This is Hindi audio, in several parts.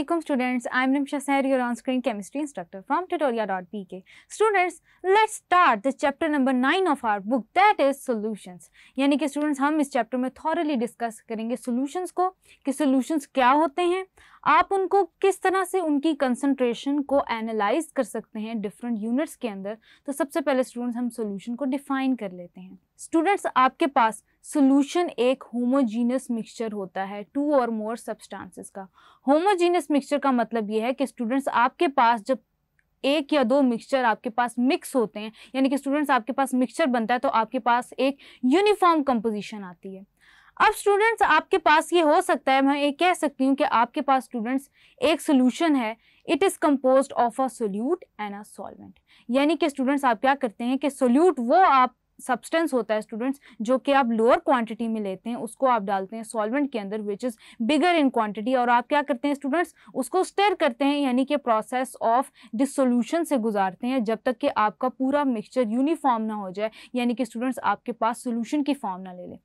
Assalamualaikum students, I am Nimsha sahir your on-screen chemistry instructor from tutoria.pk. Students, let's start the chapter number 9 of our book that is solutions. यानी कि students हम इस chapter में thoroughly discuss करेंगे solutions को कि solutions क्या होते हैं आप उनको किस तरह से उनकी कंसंट्रेशन को एनालाइज कर सकते हैं डिफरेंट यूनिट्स के अंदर तो सबसे पहले स्टूडेंट्स हम सॉल्यूशन को डिफाइन कर लेते हैं स्टूडेंट्स आपके पास सोल्यूशन एक होमोजीनियस मिक्सचर होता है टू और मोर सब्सटेंसेस का होमोजीनियस मिक्सचर का मतलब यह है कि स्टूडेंट्स आपके पास जब एक या दो मिक्सचर आपके पास मिक्स होते हैं यानी कि स्टूडेंट्स आपके पास मिक्सचर बनता है तो आपके पास एक यूनिफॉर्म कंपोजिशन आती है अब स्टूडेंट्स आपके पास ये हो सकता है मैं ये कह सकती हूँ कि आपके पास स्टूडेंट्स एक सोल्यूशन है it is composed of a solute and a solvent यानी कि स्टूडेंट्स आप क्या करते हैं कि सोल्यूट वो आप सब्सटेंस होता है स्टूडेंट्स जो कि आप लोअर क्वांटिटी में लेते हैं उसको आप डालते हैं सॉल्वेंट के अंदर which is bigger in quantity और आप क्या करते हैं स्टूडेंट्स उसको स्टेयर करते हैं यानी कि प्रोसेस ऑफ डिसोल्यूशन से गुजारते हैं जब तक कि आपका पूरा मिक्सचर यूनिफॉर्म ना हो जाए यानी कि स्टूडेंट्स आपके पास सोल्यूशन की फॉर्म ना ले लें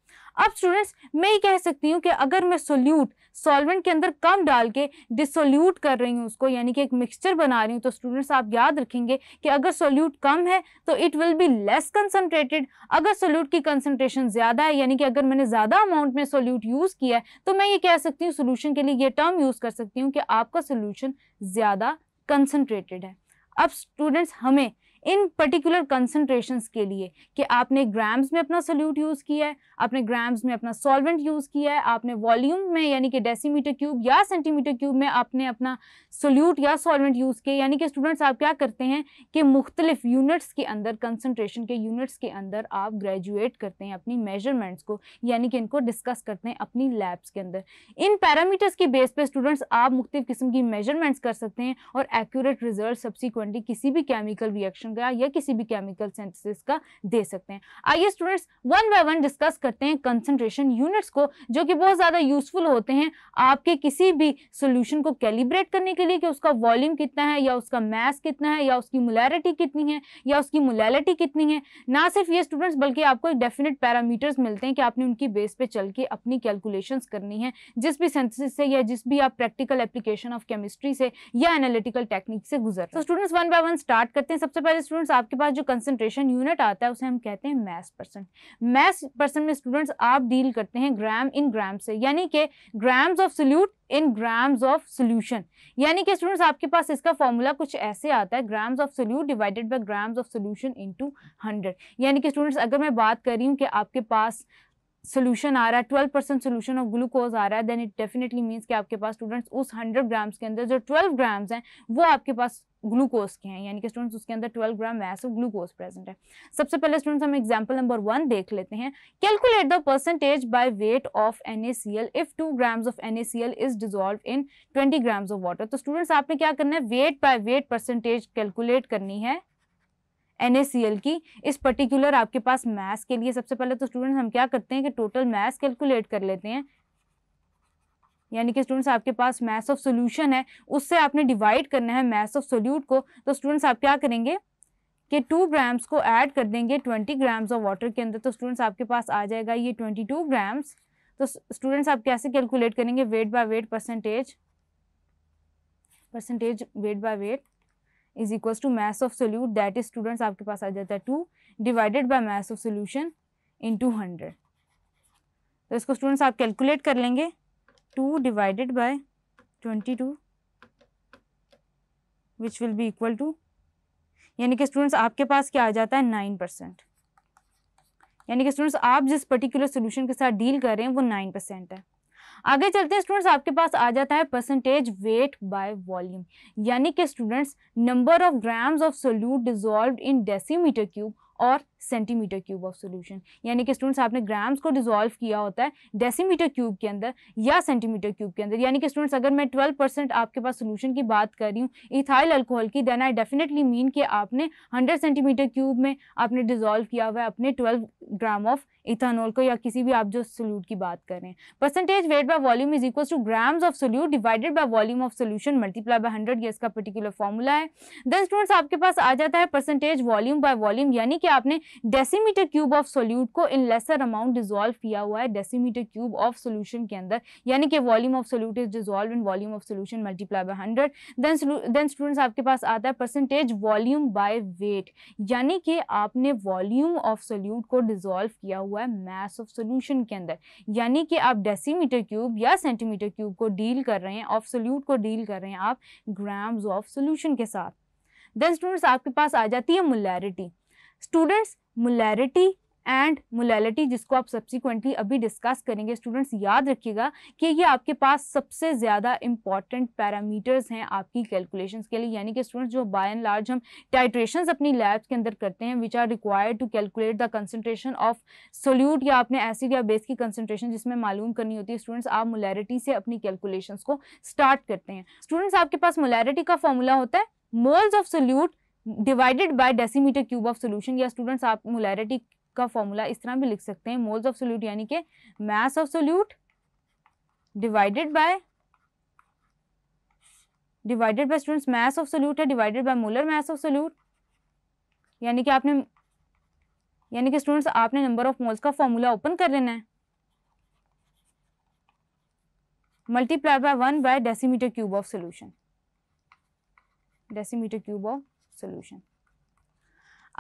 अब स्टूडेंट्स मैं ये कह सकती हूँ कि अगर मैं सोल्यूट सॉल्वेंट के अंदर कम डाल के डिसोल्यूट कर रही हूँ उसको यानी कि एक मिक्सचर बना रही हूँ तो स्टूडेंट्स आप याद रखेंगे कि अगर सोल्यूट कम है तो it will be less concentrated अगर सोल्यूट की कंसनट्रेशन ज़्यादा है यानी कि अगर मैंने ज़्यादा अमाउंट में सोल्यूट यूज़ किया है तो मैं ये कह सकती हूँ सोल्यूशन के लिए ये टर्म यूज़ कर सकती हूँ कि आपका सोल्यूशन ज़्यादा कंसनट्रेटेड है अब स्टूडेंट्स हमें इन पर्टिकुलर कंसनट्रेशन के लिए कि आपने ग्राम्स में अपना सोल्यूट यूज़ किया है आपने ग्राम्स में अपना सॉल्वेंट यूज़ किया है आपने वॉल्यूम में यानी कि डेसीमीटर क्यूब या सेंटीमीटर क्यूब में आपने अपना सोल्यूट या सॉल्वेंट यूज़ किया यानी कि स्टूडेंट्स आप क्या करते हैं कि मुख्तलिफ यूनिट्स के अंदर कंसनट्रेशन के यूनिट्स के अंदर आप ग्रेजुएट करते हैं अपनी मेजरमेंट्स को यानी कि इनको डिस्कस करते हैं अपनी लैब्स के अंदर इन पैरामीटर्स के बेस पर स्टूडेंट्स आप मुख्तु किस्म की मेजरमेंट्स कर सकते हैं और एक्यूरेट रिजल्ट सब्सिक्वेंटली किसी भी केमिकल रिएक्शन गया या किसी भी केमिकल सेंथिस का दे सकते हैं आइए students one by one discuss करते हैं कंसनट्रेशन यूनिट्स को जो कि बहुत ज़्यादा यूजफुल होते हैं आपके किसी भी सोल्यूशन को कैलिब्रेट करने के लिए कि उसका वॉल्यूम कितना है या उसका मैस कितना है या उसकी मुलैरिटी कितनी है या उसकी मुलैलिटी कितनी है ना सिर्फ ये स्टूडेंट्स बल्कि आपको एक डेफिनेट पैरामीटर्स मिलते हैं कि आपने उनकी बेस पे चल के अपनी कैलकुलेशन करनी है जिस भी सेंथिस से या जिस भी आप प्रैक्टिकल एप्लीकेशन ऑफ केमिस्ट्री से या एनालिटिकल टेक्निक से गुजर तो students one by one start करते हैं सबसे पहले स्टूडेंट्स आपके पास जो कंसनट्रेशन यूनिट आता है उसे हम कहते हैं मैस परसेंट मैस परसेंट में स्टूडेंट्स आप डील करते हैं ग्राम इन ग्राम से यानी कि grams of solute in grams of solution यानी कि स्टूडेंट्स आपके पास इसका फॉर्मूला कुछ ऐसे आता है grams of solute divided by grams of solution into hundred यानी कि स्टूडेंट्स अगर मैं बात कर रही हूँ कि आपके पास सोल्यूशन आ रहा है twelve percent solution of glucose आ रहा है देन इट डेफिनेटली मीन्स कि आपके पास स्टूडेंट्स उस हंड्रेड ग्राम्स के अंदर जो ट्वेल्व ग्राम्स हैं वो आपके पास ग्लूकोज के हैं यानी कि स्टूडेंट्स उसके अंदर twelve gram mass of glucose present है सबसे पहले स्टूडेंट्स हम एग्जाम्पल नंबर वन देख लेते हैं calculate the percentage by weight of L if two grams of L is dissolve in twenty grams of water तो स्टूडेंट्स आपने क्या करना है weight by weight percentage calculate करनी है एन की इस पर्टिकुलर आपके पास मैथ्स के लिए सबसे पहले तो स्टूडेंट्स हम क्या करते हैं कि टोटल मैथ्स कैलकुलेट कर लेते हैं यानी कि स्टूडेंट्स आपके पास मैथ्स ऑफ सोल्यूशन है उससे आपने डिवाइड करना है मैथ्स ऑफ सोल्यूट को तो स्टूडेंट्स आप क्या करेंगे कि टू ग्राम्स को ऐड कर देंगे ट्वेंटी ग्राम्स ऑफ वाटर के अंदर तो स्टूडेंट्स आपके पास आ जाएगा ये ट्वेंटी टू ग्राम्स तो स्टूडेंट्स आप कैसे कैलकुलेट करेंगे weight by weight percentage percentage weight by weight is equals to mass of solute that is students आपके पास आ जाता है two divided by mass of solution into hundred तो इसको स्टूडेंट्स आप कैलकुलेट कर लेंगे two divided by twenty two which will be equal to यानी कि स्टूडेंट्स आपके पास क्या आ जाता है नाइन परसेंट यानी कि स्टूडेंट्स आप जिस पर्टिकुलर सोल्यूशन के साथ डील कर रहे हैं वो नाइन परसेंट है आगे चलते स्टूडेंट्स आपके पास आ जाता है परसेंटेज वेट बाय वॉल्यूम यानी कि students number of grams of solute dissolve in decimetre cube और सेंटीमीटर क्यूब ऑफ सॉल्यूशन यानी कि स्टूडेंट्स आपने ग्राम्स को डिजोल्व किया होता है डेसीमीटर क्यूब के अंदर या सेंटीमीटर क्यूब के अंदर यानी कि स्टूडेंट्स अगर मैं ट्वेल्व परसेंट आपके पास सॉल्यूशन की बात कर रही हूँ इथाइल अल्कोहल की देन आई डेफिनेटली मीन कि आपने हंड्रेड सेंटीमीटर क्यूब में आपने डिजोल्व किया हुआ है अपने ट्वेल्व ग्राम ऑफ इथानोल को या किसी भी आप जो सोल्यूट की बात करें percentage weight by volume is equal to grams of solute divided by volume of solution multiply by hundred ये इसका पर्टिकुलर फॉर्मूला है देन स्टूडेंट्स आपके पास आ जाता है परसेंटेज वॉल्यूम बाय वॉल्यूम यानी कि आपने डेसीमीटर क्यूब ऑफ सोल्यूट को इन लेसर अमाउंट डिजोल्व किया हुआ है डेसीमीटर क्यूब ऑफ सोल्यूशन के अंदर यानी कि volume of solute is dissolve in volume of solution multiply by hundred then students आपके पास आता है परसेंटेज वॉल्यूम बाय वेट यानी कि आपने वॉल्यूम ऑफ सोल्यूट को डिजोल्व किया हुआ है मैस ऑफ सोल्यूशन के अंदर यानी कि आप डेसीमीटर क्यूब या सेंटीमीटर क्यूब को डील कर रहे हैं ऑफ सोल्यूट को डील कर रहे हैं आप ग्राम्स ऑफ सोल्यूशन के साथ देन स्टूडेंट्स आपके पास आ जाती है मुलैरिटी स्टूडेंट्स मुलैरिटी एंड मुलैलिटी जिसको आप सब्सिक्वेंटली अभी डिस्कस करेंगे स्टूडेंट्स याद रखिएगा कि ये आपके पास सबसे ज़्यादा इंपॉर्टेंट पैरामीटर्स हैं आपकी कैलकुलेशंस के लिए यानी कि स्टूडेंट्स जो बाय एंड लार्ज हम टाइट्रेशंस अपनी लैब्स के अंदर करते हैं which are required to calculate the concentration of solute या आपने एसिड या बेस की कंसनट्रेशन जिसमें मालूम करनी होती है स्टूडेंट्स आप मुलैरिटी से अपनी कैलकुलेशन को स्टार्ट करते हैं स्टूडेंट्स आपके पास मुलैरिटी का फॉर्मूला होता है moles of solute divided by decimetre cube of solution या स्टूडेंट्स आप मोलैरिटी का फॉर्मूला इस तरह भी लिख सकते हैं मोल्स ऑफ सोल्यूट यानी कि mass of solute divided by divided by students mass of solute है divided by molar mass of solute यानी कि आपने यानी कि स्टूडेंट्स आपने नंबर ऑफ मोल्स का फॉर्मूला ओपन कर लेना है multiply by one by decimetre cube of solution decimetre cube of solution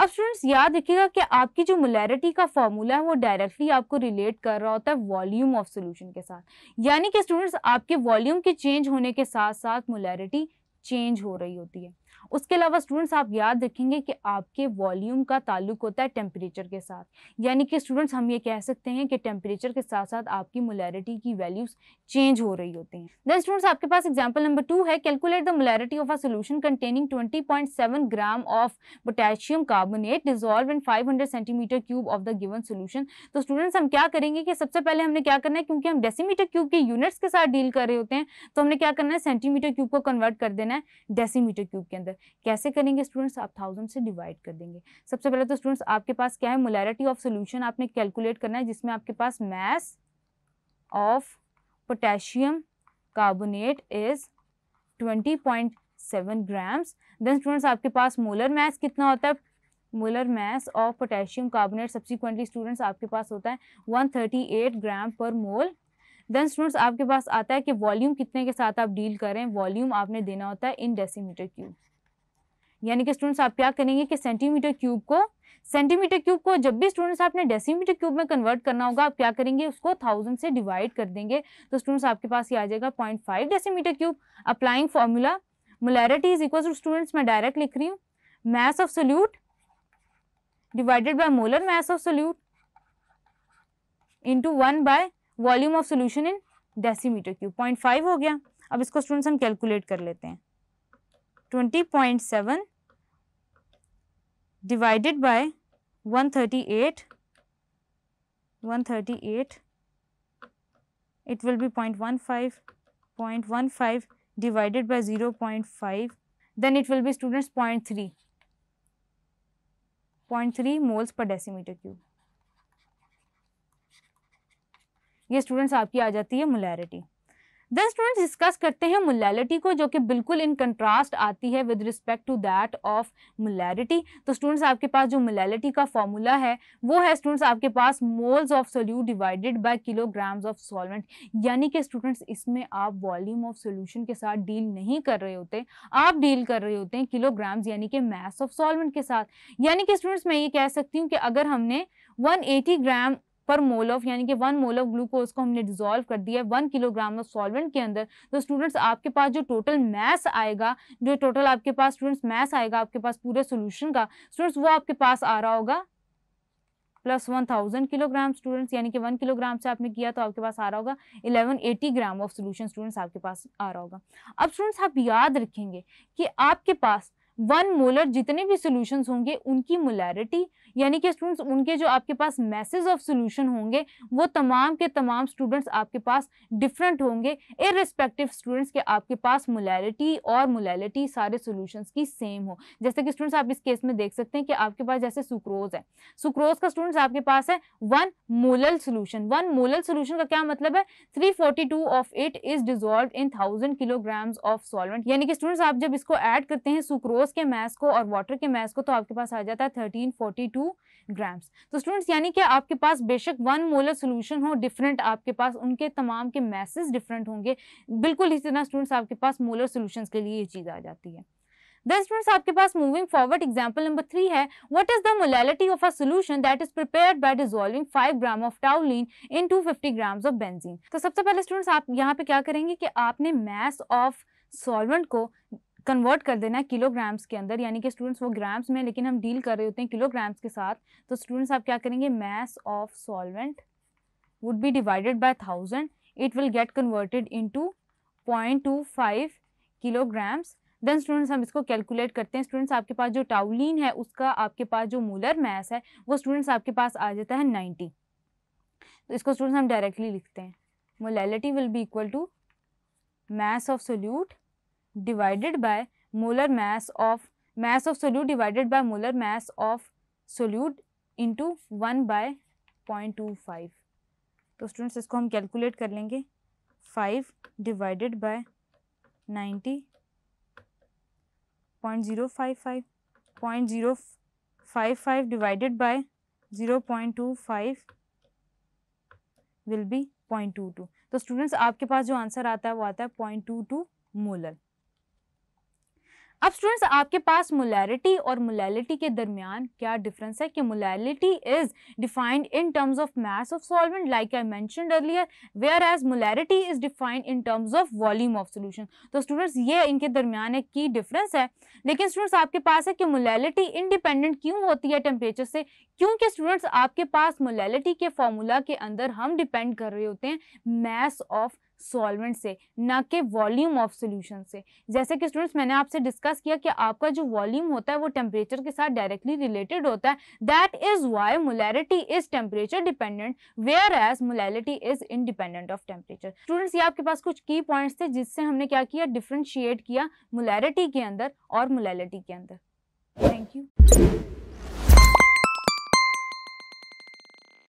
अब स्टूडेंट्स याद रखिएगा कि आपकी जो मोलैरिटी का फॉर्मूला है वो डायरेक्टली आपको रिलेट कर रहा होता है वॉल्यूम ऑफ सोल्यूशन के साथ यानी कि स्टूडेंट्स आपके वॉल्यूम के चेंज होने के साथ साथ मोलैरिटी चेंज हो रही होती है उसके अलावा स्टूडेंट्स आप याद रखेंगे कि आपके वॉल्यूम का ताल्लुक होता है टेम्परेचर के साथ यानी कि स्टूडेंट्स हम ये कह सकते हैं कि टेम्परेचर के साथ साथ आपकी मोलैरिटी की वैल्यूज चेंज हो रही होती हैं देन स्टूडेंट्स आपके पास एग्जाम्पल नंबर टू है calculate the molarity of a solution containing twenty gram of potassium carbonate dissolve in five centimetre cube of the given solution तो स्टूडेंट्स हम क्या करेंगे कि सबसे पहले हमने क्या करना है क्योंकि हम डेसीमीटर क्यूब के यूनिट्स के साथ डील कर रहे होते हैं तो हमने क्या करना है सेंटीमीटर क्यूब को कन्वर्ट कर देना है डेसीमीटर क्यूब के अंदर कैसे करेंगे स्टूडेंट्स आप थाउजेंड से डिवाइड कर देंगे सबसे पहले तो स्टूडेंट्स आपके पास क्या है मोलैरिटी ऑफ सोल्यूशन आपने कैलकुलेट करना है जिसमें आपके पास mass of potassium carbonate is twenty point seven grams then students आपके पास मोलर मैस कितना होता है molar mass of potassium carbonate subsequently students आपके पास होता है वन थर्टी एट ग्राम पर मोल देन स्टूडेंट्स आपके पास आता है कि वॉल्यूम कितने के साथ आप डील कर रहे हैं वॉल्यूम आपने देना होता है इन डेसीमीटर क्यूब यानी कि स्टूडेंट्स आप क्या करेंगे कि सेंटीमीटर क्यूब को सेंटीमीटर क्यूब को जब भी स्टूडेंट्स आपने डेसीमीटर क्यूब में कन्वर्ट करना होगा आप क्या करेंगे उसको थाउजेंड से डिवाइड कर देंगे तो स्टूडेंट्स आपके पास ये आ जाएगा point five decimetre cube applying formula molarity is equal to students मैं डायरेक्ट लिख रही हूँ mass of solute divided by molar mass of solute into one by volume of solution in decimetre cube point five हो गया अब इसको स्टूडेंट्स हम कैलकुलेट कर लेते हैं twenty point seven divided by 138 138 it will be 0.15 0.15 divided by 0 0.5 then it will be students 0.3 0.3 moles पर डेसीमीटर क्यूब ये स्टूडेंट्स आपकी आ जाती है मोलैरिटी देन स्टूडेंट्स डिस्कस करते हैं मुलैलिटी को जो कि बिल्कुल इन कंट्रास्ट आती है with respect to that of molarity तो स्टूडेंट्स आपके पास जो मुलैलिटी का फॉर्मूला है वो है स्टूडेंट्स आपके पास moles of solute divided by kilograms of solvent यानी कि स्टूडेंट्स इसमें आप वॉल्यूम ऑफ सोल्यूशन के साथ डील नहीं कर रहे होते आप डील कर रहे होते हैं किलोग्राम्स यानी कि मैथ ऑफ सॉलमेंट के साथ यानी कि स्टूडेंट्स मैं ये कह सकती हूँ कि अगर हमने एटी ग्राम पर मोल ऑफ यानी कि वन मोल ऑफ ग्लूकोज को हमने डिजोल्व कर दिया वन किलोग्राम ऑफ सॉल्वेंट के अंदर तो स्टूडेंट्स आपके पास जो टोटल मैस आएगा जो टोटल आपके पास स्टूडेंट्स मैस आएगा आपके पास पूरे सोल्यूशन का स्टूडेंट्स वो आपके पास आ रहा होगा plus one thousand kilogram students यानी कि वन किलोग्राम से आपने किया तो आपके पास आ रहा होगा eleven eighty gram of solution students आपके पास आ रहा होगा अब स्टूडेंट्स आप याद रखेंगे कि आपके पास वन मोलर जितने भी सोल्यूशन होंगे उनकी मोलैरिटी यानी कि स्टूडेंट्स उनके जो आपके पास मैसेज ऑफ सोल्यूशन होंगे वो तमाम के तमाम स्टूडेंट्स आपके पास डिफरेंट होंगे इरिस्पेक्टिव स्टूडेंट्स के आपके पास मोलैरिटी और मोलैलिटी सारे सोल्यूशंस की सेम हो जैसे कि स्टूडेंट्स आप इस केस में देख सकते हैं कि आपके पास जैसे सुक्रोज है सुक्रोज का स्टूडेंट्स आपके पास है one molal solution one molal solution का क्या मतलब है three forty two of it is dissolve in thousand kilograms of solvent यानी कि स्टूडेंट्स आप जब इसको ऐड करते हैं सुक्रोज के मैस को और वाटर के मैस को तो आपके पास आ जाता है thirteen forty two two grams तो स्टूडेंट्स यानी कि आपके पास बेशक वन मोलर सॉल्यूशन हो डिफरेंट आपके पास उनके तमाम के मैसेज डिफरेंट होंगे बिल्कुल इसी तरह स्टूडेंट्स आपके पास मोलर सॉल्यूशंस के लिए ये चीज़ आ जाती है देन स्टूडेंट्स आपके पास moving forward example number three है what is the molality of a solution that is prepared by dissolving 5 gram of toluene in 250 grams of benzene तो सबसे पहले स्टूडेंट्स आप यहाँ पे क्या करेंगे कि आपने मैस ऑफ सॉल्वेंट को कन्वर्ट कर देना है किलोग्राम्स के अंदर यानी कि स्टूडेंट्स वो ग्राम्स में लेकिन हम डील कर रहे होते हैं किलोग्राम्स के साथ तो स्टूडेंट्स आप क्या करेंगे mass of solvent would be divided by thousand it will get converted into point two five kilograms then students हम इसको कैलकुलेट करते हैं स्टूडेंट्स आपके पास जो टाउलिन है उसका आपके पास जो मूलर मैस है वो स्टूडेंट्स आपके पास आ जाता है नाइन्टी तो इसको स्टूडेंट्स हम डायरेक्टली लिखते हैं molality will be equal to mass of solute divided by molar mass of mass of solute divided by molar mass of solute into one by point two five तो स्टूडेंट्स इसको हम कैलकुलेट कर लेंगे five divided by ninety point zero five five point zero five five divided by zero point two five will be point two two तो स्टूडेंट्स आपके पास जो आंसर आता है वो आता है पॉइंट टू टू मोलर अब स्टूडेंट्स आपके पास मोलैरिटी और मोलैलिटी के दरमियान क्या डिफरेंस है कि molality is defined in terms of mass of solvent like I mention earlier whereas molarity is defined in terms of volume of solution तो स्टूडेंट्स ये इनके दरमियान एक की डिफरेंस है लेकिन स्टूडेंट्स आपके पास है कि मोलैलिटी इंडिपेंडेंट क्यों होती है टेम्परेचर से क्योंकि स्टूडेंट्स आपके पास मोलैलिटी के फॉर्मूला के अंदर हम डिपेंड कर रहे होते हैं मैस ऑफ सॉल्वेंट से ना कि वॉल्यूम ऑफ सोल्यूशन से जैसे कि स्टूडेंट्स मैंने आपसे डिस्कस किया कि आपका जो वॉल्यूम होता है वो टेम्परेचर के साथ डायरेक्टली रिलेटेड होता है that is why molarity is temperature dependent whereas molarity is independent of temperature students ये आपके पास कुछ की पॉइंट्स थे जिससे हमने क्या किया डिफ्रेंशिएट किया मोलैरिटी के अंदर और मोलैरिटी के अंदर थैंक यू